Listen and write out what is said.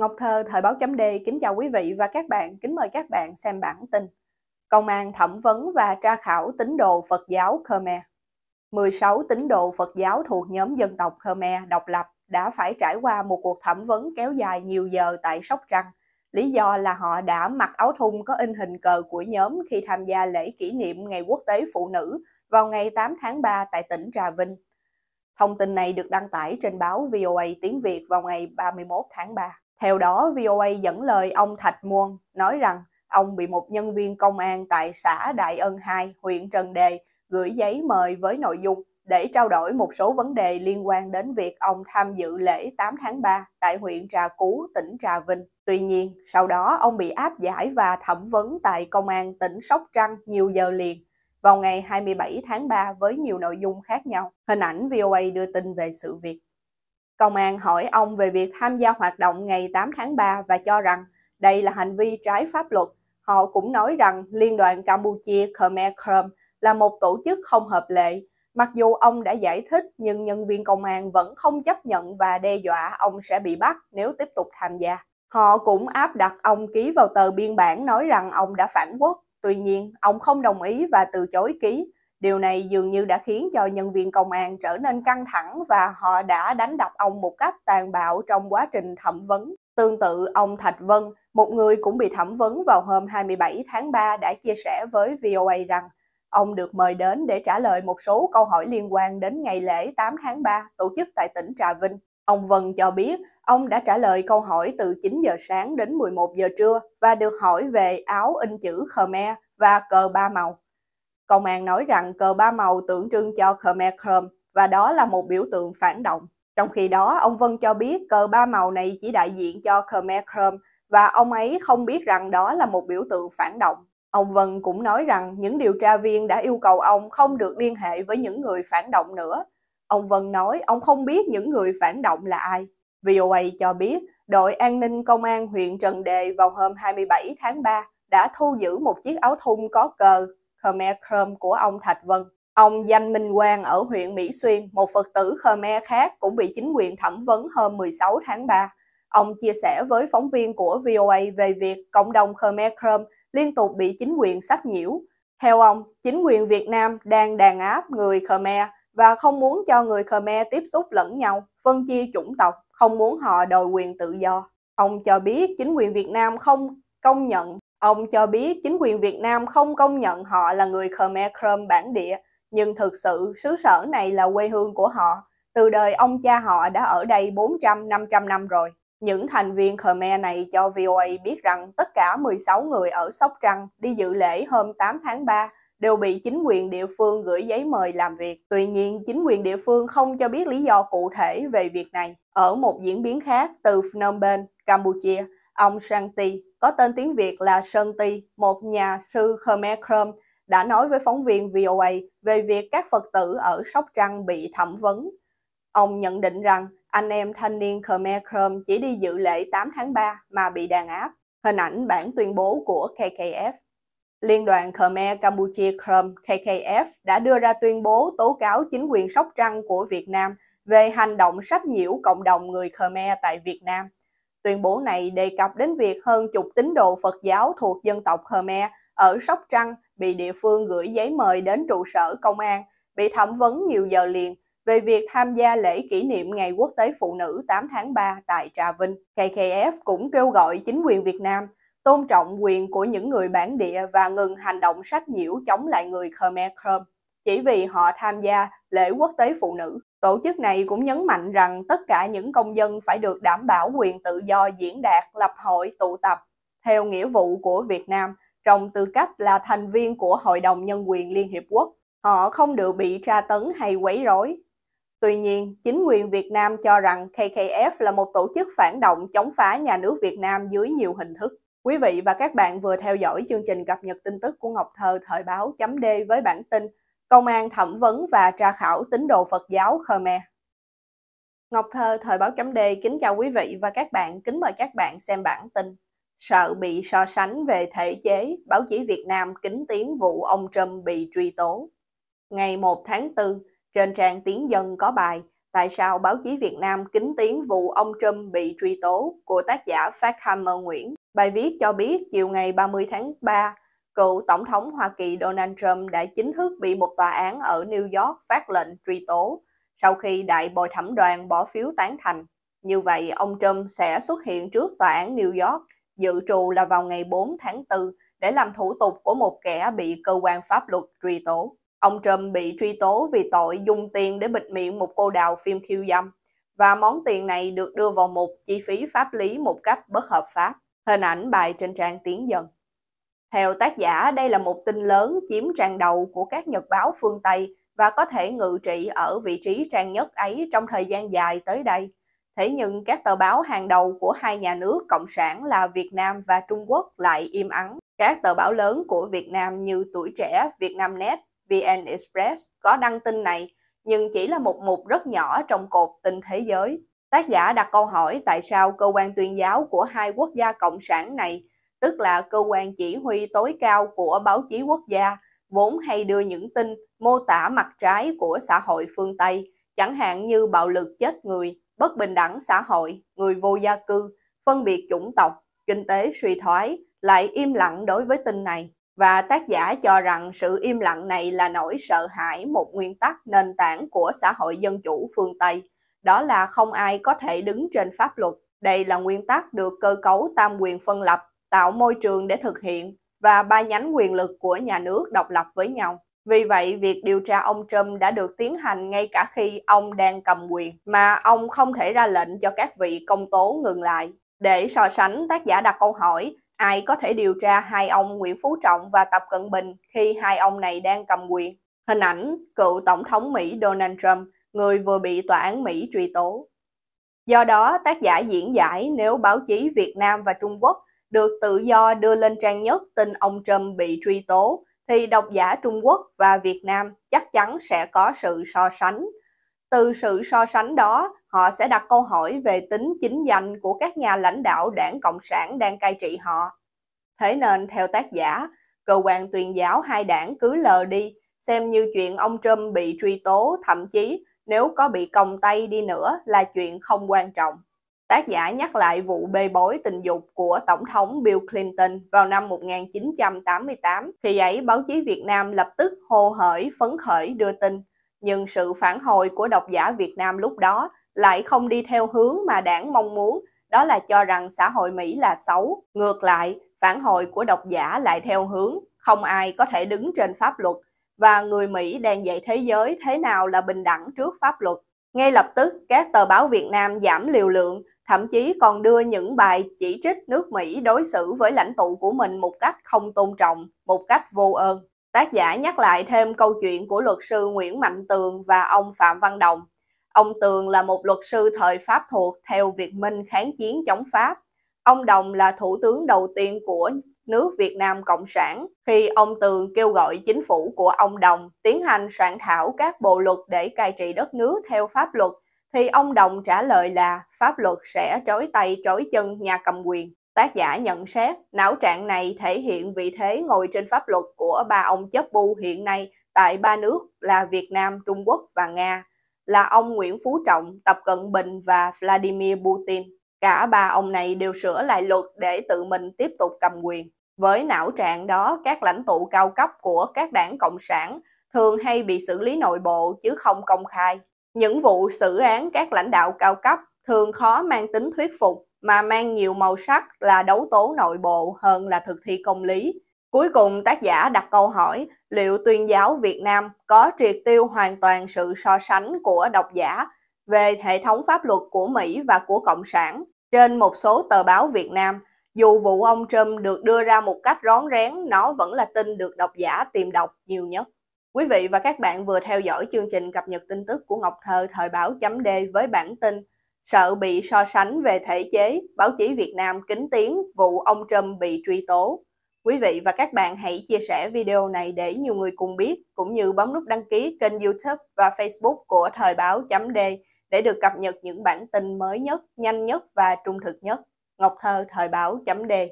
Ngọc Thơ, Thời báo chấm D, kính chào quý vị và các bạn, kính mời các bạn xem bản tin. Công an thẩm vấn và tra khảo tín đồ Phật giáo Khmer. 16 tín đồ Phật giáo thuộc nhóm dân tộc Khmer độc lập đã phải trải qua một cuộc thẩm vấn kéo dài nhiều giờ tại Sóc Trăng. Lý do là họ đã mặc áo thun có in hình cờ của nhóm khi tham gia lễ kỷ niệm Ngày Quốc tế Phụ nữ vào ngày 8 tháng 3 tại tỉnh Trà Vinh. Thông tin này được đăng tải trên báo VOA tiếng Việt vào ngày 31 tháng 3. Theo đó, VOA dẫn lời ông Thạch Muôn nói rằng ông bị một nhân viên công an tại xã Đại Ân 2, huyện Trần Đề gửi giấy mời với nội dung để trao đổi một số vấn đề liên quan đến việc ông tham dự lễ 8 tháng 3 tại huyện Trà Cú, tỉnh Trà Vinh. Tuy nhiên, sau đó ông bị áp giải và thẩm vấn tại công an tỉnh Sóc Trăng nhiều giờ liền vào ngày 27 tháng 3 với nhiều nội dung khác nhau. Hình ảnh VOA đưa tin về sự việc. Công an hỏi ông về việc tham gia hoạt động ngày 8 tháng 3 và cho rằng đây là hành vi trái pháp luật. Họ cũng nói rằng Liên đoàn Campuchia Khmer Krom là một tổ chức không hợp lệ. Mặc dù ông đã giải thích nhưng nhân viên công an vẫn không chấp nhận và đe dọa ông sẽ bị bắt nếu tiếp tục tham gia. Họ cũng áp đặt ông ký vào tờ biên bản nói rằng ông đã phản quốc. Tuy nhiên, ông không đồng ý và từ chối ký. Điều này dường như đã khiến cho nhân viên công an trở nên căng thẳng và họ đã đánh đập ông một cách tàn bạo trong quá trình thẩm vấn. Tương tự, ông Thạch Vân, một người cũng bị thẩm vấn vào hôm 27 tháng 3 đã chia sẻ với VOA rằng ông được mời đến để trả lời một số câu hỏi liên quan đến ngày lễ 8 tháng 3 tổ chức tại tỉnh Trà Vinh. Ông Vân cho biết ông đã trả lời câu hỏi từ 9 giờ sáng đến 11 giờ trưa và được hỏi về áo in chữ Khmer và cờ ba màu. Công an nói rằng cờ ba màu tượng trưng cho Khmer Krom và đó là một biểu tượng phản động. Trong khi đó, ông Vân cho biết cờ ba màu này chỉ đại diện cho Khmer Krom và ông ấy không biết rằng đó là một biểu tượng phản động. Ông Vân cũng nói rằng những điều tra viên đã yêu cầu ông không được liên hệ với những người phản động nữa. Ông Vân nói ông không biết những người phản động là ai. VOA cho biết đội an ninh công an huyện Trần Đề vào hôm 27 tháng 3 đã thu giữ một chiếc áo thun có cờ Khmer Krom của ông Thạch Vân. Ông Danh Minh Quang ở huyện Mỹ Xuyên, một Phật tử Khmer khác cũng bị chính quyền thẩm vấn hôm 16 tháng 3. Ông chia sẻ với phóng viên của VOA về việc cộng đồng Khmer Krom liên tục bị chính quyền sách nhiễu. Theo ông, chính quyền Việt Nam đang đàn áp người Khmer và không muốn cho người Khmer tiếp xúc lẫn nhau, phân chia chủng tộc, không muốn họ đòi quyền tự do. Ông cho biết chính quyền Việt Nam không công nhận Ông cho biết chính quyền Việt Nam không công nhận họ là người Khmer Krom bản địa, nhưng thực sự xứ sở này là quê hương của họ. Từ đời ông cha họ đã ở đây 400-500 năm rồi. Những thành viên Khmer này cho VOA biết rằng tất cả 16 người ở Sóc Trăng đi dự lễ hôm 8 tháng 3 đều bị chính quyền địa phương gửi giấy mời làm việc. Tuy nhiên, chính quyền địa phương không cho biết lý do cụ thể về việc này. Ở một diễn biến khác, từ Phnom Penh, Campuchia, Ông Shanti, có tên tiếng Việt là Sơn Ti, một nhà sư Khmer Krom, đã nói với phóng viên VOA về việc các Phật tử ở Sóc Trăng bị thẩm vấn. Ông nhận định rằng anh em thanh niên Khmer Krom chỉ đi dự lễ 8 tháng 3 mà bị đàn áp, hình ảnh bản tuyên bố của KKF. Liên đoàn Khmer Campuchia Krom KKF đã đưa ra tuyên bố tố cáo chính quyền Sóc Trăng của Việt Nam về hành động sách nhiễu cộng đồng người Khmer tại Việt Nam – Tuyên bố này đề cập đến việc hơn chục tín đồ Phật giáo thuộc dân tộc Khmer ở Sóc Trăng bị địa phương gửi giấy mời đến trụ sở công an, bị thẩm vấn nhiều giờ liền về việc tham gia lễ kỷ niệm Ngày Quốc tế Phụ nữ 8 tháng 3 tại Trà Vinh. KKF cũng kêu gọi chính quyền Việt Nam tôn trọng quyền của những người bản địa và ngừng hành động sách nhiễu chống lại người Khmer Krom chỉ vì họ tham gia lễ quốc tế phụ nữ Tổ chức này cũng nhấn mạnh rằng tất cả những công dân phải được đảm bảo quyền tự do diễn đạt, lập hội, tụ tập theo nghĩa vụ của Việt Nam trong tư cách là thành viên của Hội đồng Nhân quyền Liên Hiệp Quốc. Họ không được bị tra tấn hay quấy rối. Tuy nhiên, chính quyền Việt Nam cho rằng KKF là một tổ chức phản động chống phá nhà nước Việt Nam dưới nhiều hình thức. Quý vị và các bạn vừa theo dõi chương trình cập nhật tin tức của Ngọc Thơ thời báo chấm D với bản tin công an thẩm vấn và tra khảo tín đồ Phật giáo Khmer. Ngọc Thơ, Thời báo chấm D kính chào quý vị và các bạn, kính mời các bạn xem bản tin. Sợ bị so sánh về thể chế, báo chí Việt Nam kính tiếng vụ ông Trump bị truy tố. Ngày 1 tháng 4, trên trang Tiếng Dân có bài Tại sao báo chí Việt Nam kính tiếng vụ ông Trump bị truy tố của tác giả Phát Hammer Nguyễn. Bài viết cho biết chiều ngày 30 tháng 3, cựu Tổng thống Hoa Kỳ Donald Trump đã chính thức bị một tòa án ở New York phát lệnh truy tố sau khi đại bồi thẩm đoàn bỏ phiếu tán thành. Như vậy, ông Trump sẽ xuất hiện trước tòa án New York dự trù là vào ngày 4 tháng 4 để làm thủ tục của một kẻ bị cơ quan pháp luật truy tố. Ông Trump bị truy tố vì tội dùng tiền để bịt miệng một cô đào phim khiêu dâm và món tiền này được đưa vào một chi phí pháp lý một cách bất hợp pháp. Hình ảnh bài trên trang tiếng dân. Theo tác giả, đây là một tin lớn chiếm trang đầu của các nhật báo phương Tây và có thể ngự trị ở vị trí trang nhất ấy trong thời gian dài tới đây. Thế nhưng các tờ báo hàng đầu của hai nhà nước Cộng sản là Việt Nam và Trung Quốc lại im ắng. Các tờ báo lớn của Việt Nam như Tuổi Trẻ, Vietnamnet, VN Express có đăng tin này, nhưng chỉ là một mục rất nhỏ trong cột tin thế giới. Tác giả đặt câu hỏi tại sao cơ quan tuyên giáo của hai quốc gia cộng sản này tức là cơ quan chỉ huy tối cao của báo chí quốc gia, vốn hay đưa những tin mô tả mặt trái của xã hội phương Tây, chẳng hạn như bạo lực chết người, bất bình đẳng xã hội, người vô gia cư, phân biệt chủng tộc, kinh tế suy thoái, lại im lặng đối với tin này. Và tác giả cho rằng sự im lặng này là nỗi sợ hãi một nguyên tắc nền tảng của xã hội dân chủ phương Tây, đó là không ai có thể đứng trên pháp luật. Đây là nguyên tắc được cơ cấu tam quyền phân lập tạo môi trường để thực hiện và ba nhánh quyền lực của nhà nước độc lập với nhau. Vì vậy, việc điều tra ông Trump đã được tiến hành ngay cả khi ông đang cầm quyền, mà ông không thể ra lệnh cho các vị công tố ngừng lại. Để so sánh, tác giả đặt câu hỏi ai có thể điều tra hai ông Nguyễn Phú Trọng và Tập Cận Bình khi hai ông này đang cầm quyền. Hình ảnh cựu Tổng thống Mỹ Donald Trump, người vừa bị tòa án Mỹ truy tố. Do đó, tác giả diễn giải nếu báo chí Việt Nam và Trung Quốc được tự do đưa lên trang nhất tin ông Trump bị truy tố, thì độc giả Trung Quốc và Việt Nam chắc chắn sẽ có sự so sánh. Từ sự so sánh đó, họ sẽ đặt câu hỏi về tính chính danh của các nhà lãnh đạo đảng Cộng sản đang cai trị họ. Thế nên, theo tác giả, cơ quan tuyên giáo hai đảng cứ lờ đi, xem như chuyện ông Trump bị truy tố, thậm chí nếu có bị còng tay đi nữa là chuyện không quan trọng. Tác giả nhắc lại vụ bê bối tình dục của Tổng thống Bill Clinton vào năm 1988. Khi ấy, báo chí Việt Nam lập tức hô hởi, phấn khởi đưa tin. Nhưng sự phản hồi của độc giả Việt Nam lúc đó lại không đi theo hướng mà đảng mong muốn, đó là cho rằng xã hội Mỹ là xấu. Ngược lại, phản hồi của độc giả lại theo hướng không ai có thể đứng trên pháp luật và người Mỹ đang dạy thế giới thế nào là bình đẳng trước pháp luật. Ngay lập tức, các tờ báo Việt Nam giảm liều lượng, thậm chí còn đưa những bài chỉ trích nước Mỹ đối xử với lãnh tụ của mình một cách không tôn trọng, một cách vô ơn. Tác giả nhắc lại thêm câu chuyện của luật sư Nguyễn Mạnh Tường và ông Phạm Văn Đồng. Ông Tường là một luật sư thời Pháp thuộc theo Việt Minh kháng chiến chống Pháp. Ông Đồng là thủ tướng đầu tiên của nước Việt Nam Cộng sản khi ông Tường kêu gọi chính phủ của ông Đồng tiến hành soạn thảo các bộ luật để cai trị đất nước theo pháp luật thì ông Đồng trả lời là pháp luật sẽ trói tay trói chân nhà cầm quyền. Tác giả nhận xét, não trạng này thể hiện vị thế ngồi trên pháp luật của ba ông chấp bu hiện nay tại ba nước là Việt Nam, Trung Quốc và Nga, là ông Nguyễn Phú Trọng, Tập Cận Bình và Vladimir Putin. Cả ba ông này đều sửa lại luật để tự mình tiếp tục cầm quyền. Với não trạng đó, các lãnh tụ cao cấp của các đảng Cộng sản thường hay bị xử lý nội bộ chứ không công khai những vụ xử án các lãnh đạo cao cấp thường khó mang tính thuyết phục mà mang nhiều màu sắc là đấu tố nội bộ hơn là thực thi công lý. Cuối cùng tác giả đặt câu hỏi liệu tuyên giáo Việt Nam có triệt tiêu hoàn toàn sự so sánh của độc giả về hệ thống pháp luật của Mỹ và của Cộng sản. Trên một số tờ báo Việt Nam, dù vụ ông Trump được đưa ra một cách rón rén, nó vẫn là tin được độc giả tìm đọc nhiều nhất. Quý vị và các bạn vừa theo dõi chương trình cập nhật tin tức của Ngọc Thơ thời báo chấm D với bản tin Sợ bị so sánh về thể chế, báo chí Việt Nam kính tiếng vụ ông Trump bị truy tố. Quý vị và các bạn hãy chia sẻ video này để nhiều người cùng biết, cũng như bấm nút đăng ký kênh YouTube và Facebook của Thời báo chấm D để được cập nhật những bản tin mới nhất, nhanh nhất và trung thực nhất. Ngọc Thơ Thời báo chấm D